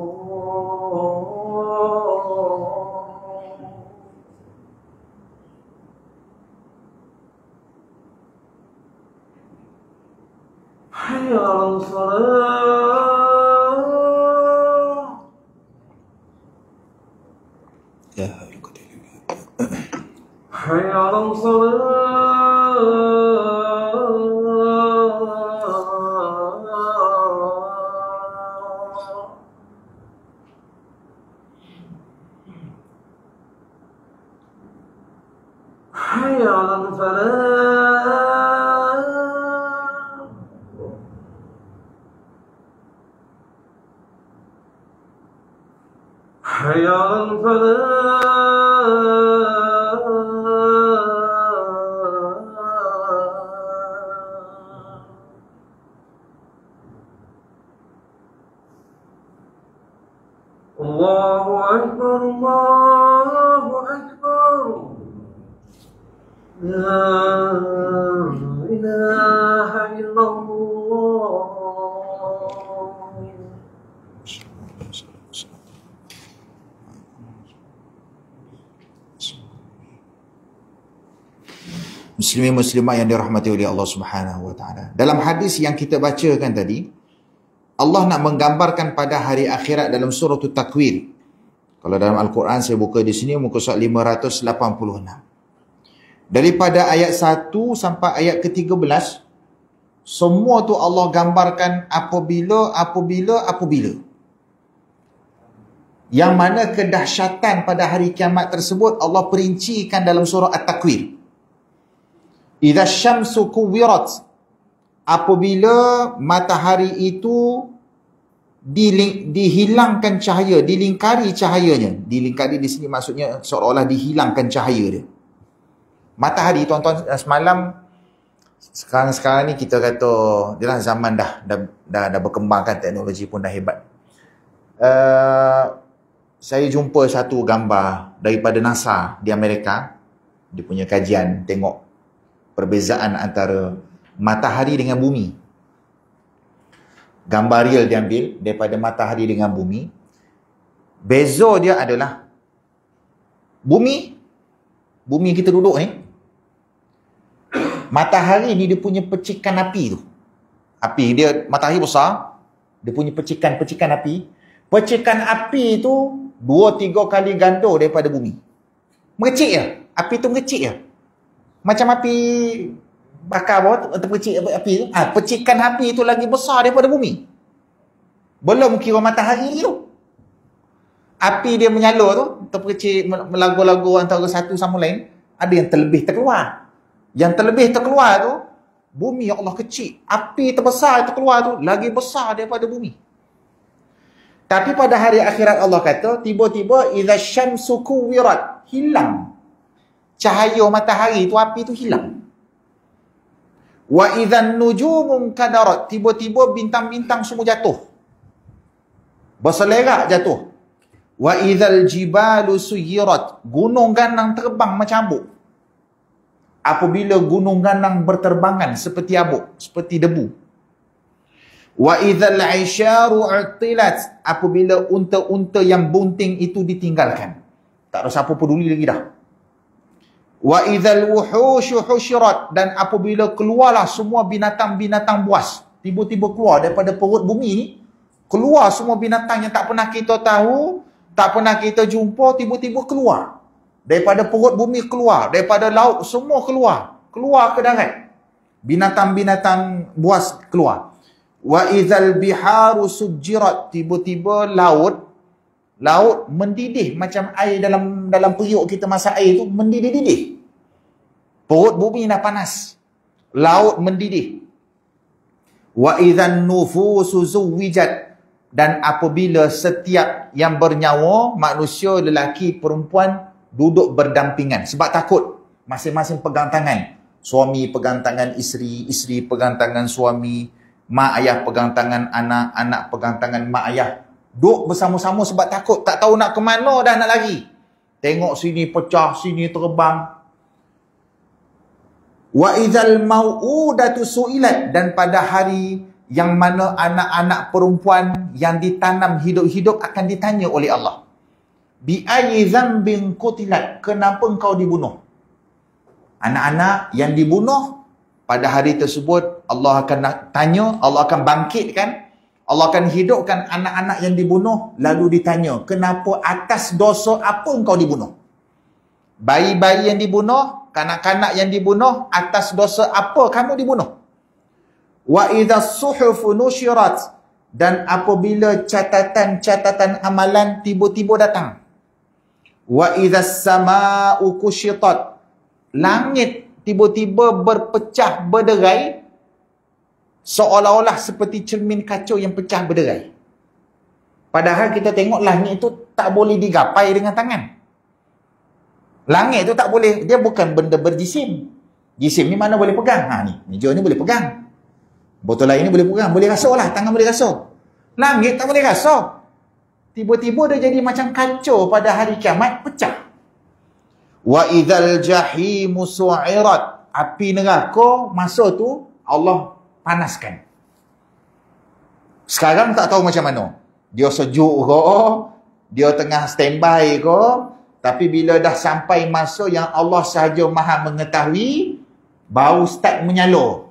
muslimin muslimat yang dirahmati oleh Allah Subhanahu wa taala. Dalam hadis yang kita bacakan tadi, Allah nak menggambarkan pada hari akhirat dalam surah At-Takwir. Kalau dalam Al-Quran saya buka di sini muka surat 586. Daripada ayat 1 sampai ayat ke-13 semua tu Allah gambarkan apabila apabila apabila. Yang mana kedahsyatan pada hari kiamat tersebut Allah perincikan dalam surah At-Takwir. Idza syamsu kuwirat. Apabila matahari itu diling, dihilangkan cahaya, dilingkari cahayanya. Dilingkari di sini maksudnya seolah-olah dihilangkan cahaya dia. Matahari tuan-tuan eh, semalam sekarang-sekarang ni kita kata dia zaman dah dah dah, dah berkembang kan teknologi pun dah hebat. Uh, saya jumpa satu gambar daripada NASA di Amerika dia punya kajian tengok perbezaan antara matahari dengan bumi. Gambar real ambil daripada matahari dengan bumi. Beza dia adalah bumi, bumi kita duduk ni, matahari ni dia punya pecikan api tu. Api dia, matahari besar, dia punya pecikan-pecikan api. Pecikan api tu, dua tiga kali gandor daripada bumi. Mengecik ya. Api tu mengecik ya macam api bakar apa atau pecik api, api tu ha, pecikan api tu lagi besar daripada bumi belum kira matahari tu api dia menyalur tu terpecik melagu-lagu antara satu sama lain ada yang terlebih terkeluar yang terlebih terkeluar tu bumi ya Allah kecil api terbesar terkeluar tu lagi besar daripada bumi tapi pada hari akhirat Allah kata tiba-tiba idza syamsu kuwirat hilang cahaya matahari tu api tu hilang. Wa idzan nujumum kadarat tiba-tiba bintang-bintang semua jatuh. Berselerak jatuh. Wa idzal jibalu suyirat gunung ganang terbang macam abuk. Apabila gunung ganang berterbangan seperti abuk, seperti debu. Wa idzal aisharu utilat apabila unta-unta yang bunting itu ditinggalkan. Tak ada siapa peduli lagi dah wa idzal wuhushu hushirat dan apabila keluarlah semua binatang-binatang buas tiba-tiba keluar daripada perut bumi ni keluar semua binatang yang tak pernah kita tahu tak pernah kita jumpa tiba-tiba keluar daripada perut bumi keluar daripada laut semua keluar keluar ke darat binatang-binatang buas keluar wa idzal biharu sujirat tiba-tiba laut laut mendidih macam air dalam dalam periuk kita masak air itu mendidih-didih. Perut bumi dah panas. Laut mendidih. Wa idzan nufusu zuwijat dan apabila setiap yang bernyawa manusia lelaki perempuan duduk berdampingan sebab takut masing-masing pegang tangan suami pegang tangan isteri isteri pegang tangan suami mak ayah pegang tangan anak anak pegang tangan mak ayah Duk bersama-sama sebab takut. Tak tahu nak ke mana dah nak lari. Tengok sini pecah, sini terbang. Wa idzal mau'udatu su'ilat dan pada hari yang mana anak-anak perempuan yang ditanam hidup-hidup akan ditanya oleh Allah. Bi ayyi dhanbin qutilat? Kenapa engkau dibunuh? Anak-anak yang dibunuh pada hari tersebut Allah akan tanya, Allah akan bangkitkan kan? Allah akan hidupkan anak-anak yang dibunuh lalu ditanya, kenapa atas dosa apa engkau dibunuh? Bayi-bayi yang dibunuh, kanak-kanak yang dibunuh, atas dosa apa kamu dibunuh? Wa idha suhufu nushirat dan apabila catatan-catatan amalan tiba-tiba datang. Wa idha sama'u kushitat langit tiba-tiba berpecah berderai seolah-olah seperti cermin kacau yang pecah berderai. Padahal kita tengok langit itu tak boleh digapai dengan tangan. Langit itu tak boleh, dia bukan benda berjisim. Jisim ni mana boleh pegang? Ha ni, meja ni boleh pegang. Botol lain ni boleh pegang, boleh rasa lah, tangan boleh rasa. Langit tak boleh rasa. Tiba-tiba dia jadi macam kacau pada hari kiamat, pecah. Wa idzal jahimu su'irat. Api neraka masa tu Allah panaskan. Sekarang tak tahu macam mana. Dia sejuk ke, dia tengah standby ke, tapi bila dah sampai masa yang Allah sahaja maha mengetahui, baru start menyalur,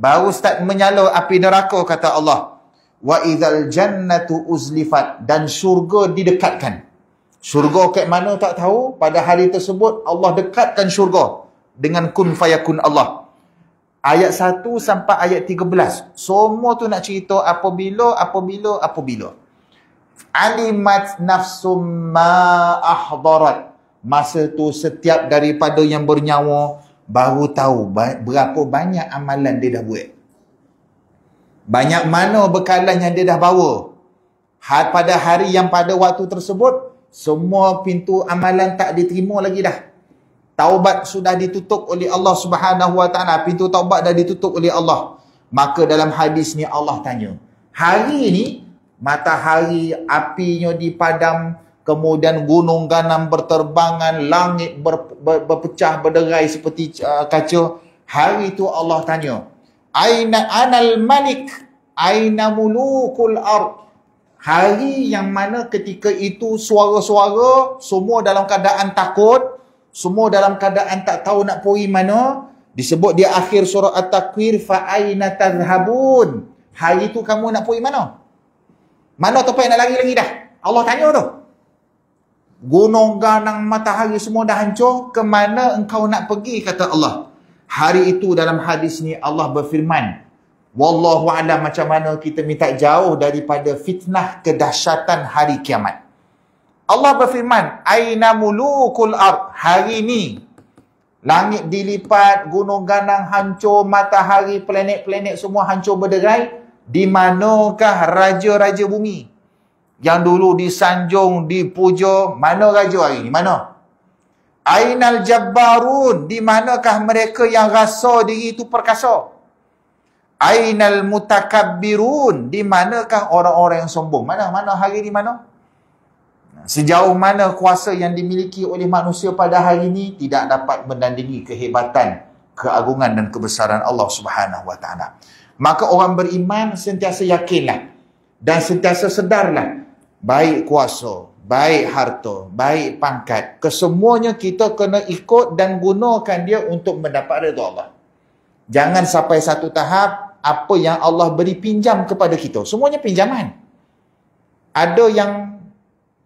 Baru start menyalur api neraka kata Allah. Wa idzal jannatu uzlifat dan syurga didekatkan. Syurga ke mana tak tahu, pada hari tersebut Allah dekatkan syurga dengan kun fayakun Allah. Ayat 1 sampai ayat 13. Semua tu nak cerita apabila, apabila, apabila. Alimat nafsum ma'ahdarat. Masa tu setiap daripada yang bernyawa, baru tahu berapa banyak amalan dia dah buat. Banyak mana bekalan yang dia dah bawa. Ha, pada hari yang pada waktu tersebut, semua pintu amalan tak diterima lagi dah taubat sudah ditutup oleh Allah Subhanahu wa taala pintu taubat dah ditutup oleh Allah maka dalam hadis ni Allah tanya hari ni matahari apinya dipadam kemudian gunung ganam berterbangan langit ber, ber, berpecah berderai seperti uh, kaca hari tu Allah tanya aina anal malik aina mulukul ard hari yang mana ketika itu suara-suara semua dalam keadaan takut semua dalam keadaan tak tahu nak pergi mana. Disebut dia akhir surah At-Takwir. Fa'ayna tazhabun. Hari tu kamu nak pergi mana? Mana tempat nak lari lagi dah? Allah tanya tu. Gunung ganang matahari semua dah hancur. Kemana engkau nak pergi? Kata Allah. Hari itu dalam hadis ni Allah berfirman. Wallahu alam macam mana kita minta jauh daripada fitnah kedahsyatan hari kiamat. Allah berfirman, Aina mulukul ard hari ini. Langit dilipat, gunung ganang hancur, matahari, planet-planet semua hancur berderai. Di manakah raja-raja bumi? Yang dulu disanjung, dipuja, mana raja hari ini? Mana? Ainal jabbarun, di manakah mereka yang rasa diri itu perkasa? Ainal mutakabbirun, di manakah orang-orang yang sombong? Mana? Mana hari ini? Mana? Mana? Sejauh mana kuasa yang dimiliki oleh manusia pada hari ini tidak dapat menandingi kehebatan, keagungan dan kebesaran Allah Subhanahu Wa Taala. Maka orang beriman sentiasa yakinlah dan sentiasa sedarlah baik kuasa, baik harta, baik pangkat, kesemuanya kita kena ikut dan gunakan dia untuk mendapat redha Allah. Jangan sampai satu tahap apa yang Allah beri pinjam kepada kita, semuanya pinjaman. Ada yang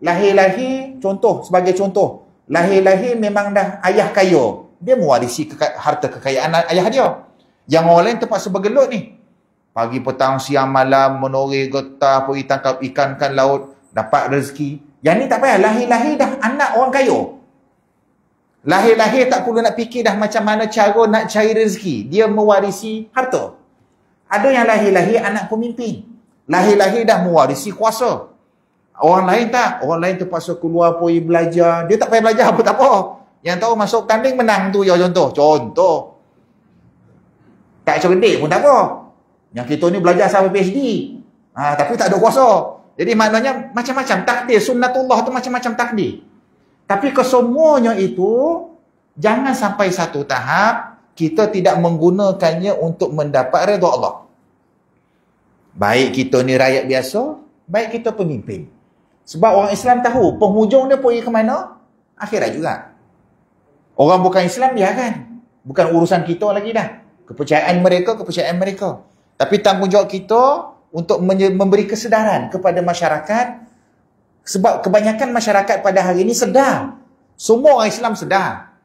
lahir-lahir contoh sebagai contoh lahir-lahir memang dah ayah kaya dia mewarisi keka- harta kekayaan ayah dia yang orang lain terpaksa bergelut ni pagi petang siang malam menoreh getah pergi tangkap ikan kan laut dapat rezeki yang ni tak payah lahir-lahir dah anak orang kaya lahir-lahir tak perlu nak fikir dah macam mana cara nak cari rezeki dia mewarisi harta ada yang lahir-lahir anak pemimpin lahir-lahir dah mewarisi kuasa Orang lain tak. Orang lain terpaksa keluar pergi belajar. Dia tak payah belajar apa tak apa. Yang tahu masuk tanding menang tu ya contoh. Contoh. Tak cerdik pun tak apa. Yang kita ni belajar sampai PhD. Ha, tapi tak ada kuasa. Jadi maknanya macam-macam takdir. Sunnatullah tu macam-macam takdir. Tapi kesemuanya itu jangan sampai satu tahap kita tidak menggunakannya untuk mendapat reda Allah. Baik kita ni rakyat biasa, baik kita pemimpin. Sebab orang Islam tahu penghujung dia pergi ke mana? Akhirat juga. Orang bukan Islam dia kan. Bukan urusan kita lagi dah. Kepercayaan mereka, kepercayaan mereka. Tapi tanggungjawab kita untuk memberi kesedaran kepada masyarakat sebab kebanyakan masyarakat pada hari ini sedar. Semua orang Islam sedar.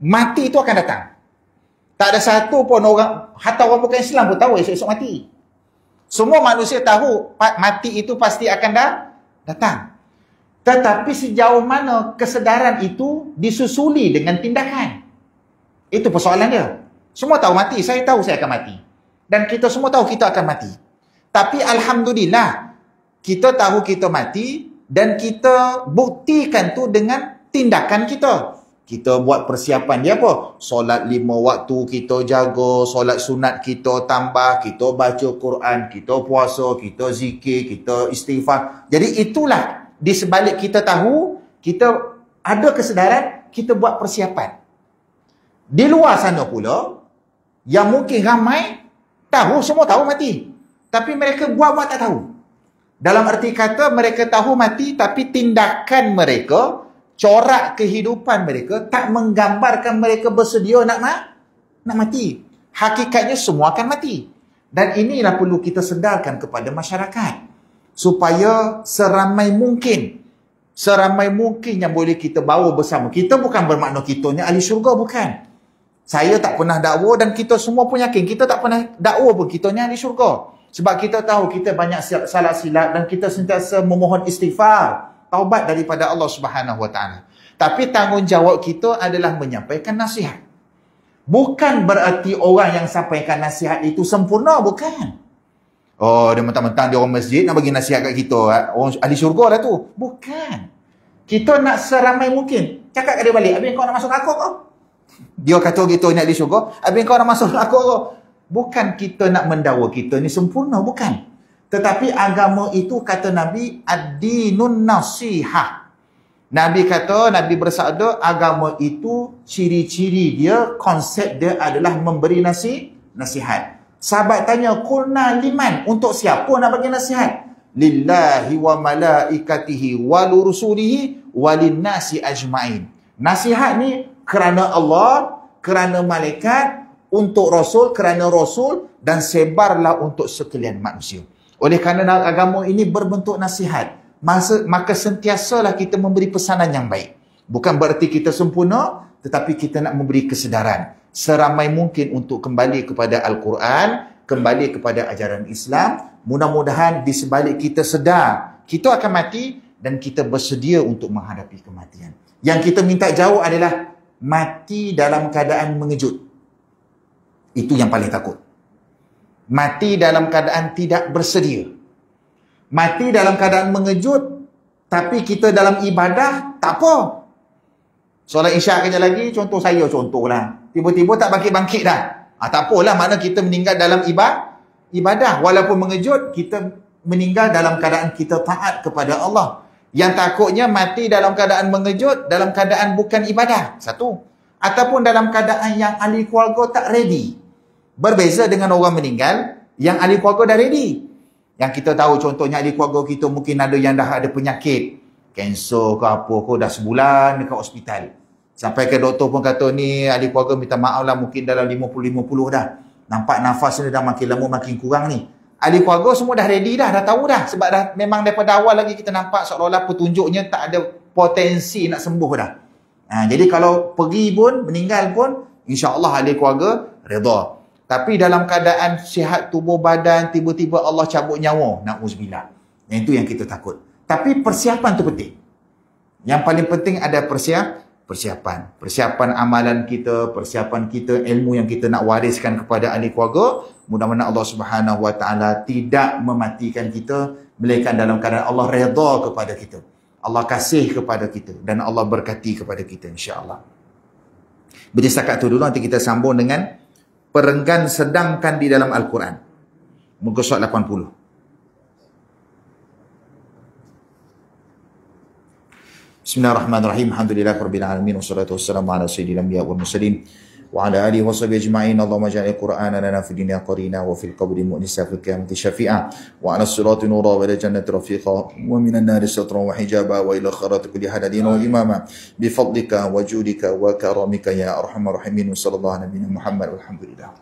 Mati itu akan datang. Tak ada satu pun orang, hatta orang bukan Islam pun tahu esok-esok mati. Semua manusia tahu mati itu pasti akan datang datang. Tetapi sejauh mana kesedaran itu disusuli dengan tindakan. Itu persoalan dia. Semua tahu mati. Saya tahu saya akan mati. Dan kita semua tahu kita akan mati. Tapi Alhamdulillah, kita tahu kita mati dan kita buktikan tu dengan tindakan kita kita buat persiapan dia apa? Solat lima waktu kita jaga, solat sunat kita tambah, kita baca Quran, kita puasa, kita zikir, kita istighfar. Jadi itulah di sebalik kita tahu, kita ada kesedaran, kita buat persiapan. Di luar sana pula, yang mungkin ramai tahu, semua tahu mati. Tapi mereka buat-buat tak tahu. Dalam arti kata mereka tahu mati tapi tindakan mereka, corak kehidupan mereka tak menggambarkan mereka bersedia nak nak, nak mati. Hakikatnya semua akan mati. Dan inilah perlu kita sedarkan kepada masyarakat supaya seramai mungkin seramai mungkin yang boleh kita bawa bersama. Kita bukan bermakna kita ni ahli syurga bukan. Saya tak pernah dakwa dan kita semua pun yakin kita tak pernah dakwa pun kita ni ahli syurga. Sebab kita tahu kita banyak salah silap dan kita sentiasa memohon istighfar taubat daripada Allah Subhanahu Wa Taala. Tapi tanggungjawab kita adalah menyampaikan nasihat. Bukan bererti orang yang sampaikan nasihat itu sempurna, bukan. Oh, dia mentang-mentang dia orang masjid nak bagi nasihat kat kita. Eh? Orang ahli syurga lah tu. Bukan. Kita nak seramai mungkin. Cakap kat dia balik. Habis kau nak masuk aku kau? Dia kata kita ni ahli syurga. Habis kau nak masuk aku kau? Bukan kita nak mendawa kita ni sempurna. Bukan. Tetapi agama itu kata Nabi ad-dinun nasihah. Nabi kata, Nabi bersabda agama itu ciri-ciri dia, konsep dia adalah memberi nasi, nasihat. Sahabat tanya, kulna liman untuk siapa nak bagi nasihat? Lillahi wa malaikatihi wa rusulihi wa linnasi ajmain. Nasihat ni kerana Allah, kerana malaikat, untuk Rasul, kerana Rasul dan sebarlah untuk sekalian manusia. Oleh kerana agama ini berbentuk nasihat, masa, maka sentiasalah kita memberi pesanan yang baik. Bukan berarti kita sempurna, tetapi kita nak memberi kesedaran. Seramai mungkin untuk kembali kepada Al-Quran, kembali kepada ajaran Islam. Mudah-mudahan di sebalik kita sedar, kita akan mati dan kita bersedia untuk menghadapi kematian. Yang kita minta jauh adalah mati dalam keadaan mengejut. Itu yang paling takut. Mati dalam keadaan tidak bersedia. Mati dalam keadaan mengejut. Tapi kita dalam ibadah, tak apa. Solat isyak kerja lagi, contoh saya contohlah. Tiba-tiba tak bangkit-bangkit dah. Ha, tak apalah, mana kita meninggal dalam ibadah. Ibadah, walaupun mengejut, kita meninggal dalam keadaan kita taat kepada Allah. Yang takutnya mati dalam keadaan mengejut, dalam keadaan bukan ibadah. Satu. Ataupun dalam keadaan yang ahli keluarga tak ready. Berbeza dengan orang meninggal yang ahli keluarga dah ready. Yang kita tahu contohnya ahli keluarga kita mungkin ada yang dah ada penyakit. Kanser ke apa ke dah sebulan dekat hospital. Sampai ke doktor pun kata ni ahli keluarga minta maaf lah mungkin dalam 50-50 dah. Nampak nafas ni dah makin lama makin kurang ni. Ahli keluarga semua dah ready dah, dah tahu dah. Sebab dah memang daripada awal lagi kita nampak seolah-olah petunjuknya tak ada potensi nak sembuh dah. Ha, jadi kalau pergi pun, meninggal pun, insyaAllah ahli keluarga redha. Tapi dalam keadaan sihat tubuh badan, tiba-tiba Allah cabut nyawa. Na'uzubillah. Yang itu yang kita takut. Tapi persiapan tu penting. Yang paling penting ada persiap, persiapan. Persiapan amalan kita, persiapan kita, ilmu yang kita nak wariskan kepada ahli keluarga. Mudah-mudahan Allah Subhanahu Wa Taala tidak mematikan kita. Melainkan dalam keadaan Allah reda kepada kita. Allah kasih kepada kita. Dan Allah berkati kepada kita insyaAllah. Berjaya setakat tu dulu nanti kita sambung dengan perenggan sedangkan di dalam Al-Quran. Muka surat 80. Bismillahirrahmanirrahim. Alhamdulillahirrahmanirrahim. Wassalamualaikum warahmatullahi wabarakatuh. وعلى آله وصحبه أجمعين اللهم اجعل القرآن لنا في الدنيا قرينا وفي القبر مؤنسا في القيامة شفيعا وعلى الصراط نورا وإلى الجنة رفيقا ومن النار سترا وحجابا وإلى خيرات كل حلال وإماما بفضلك وجودك وكرمك يا أرحم الراحمين وصلى الله على نبينا محمد والحمد لله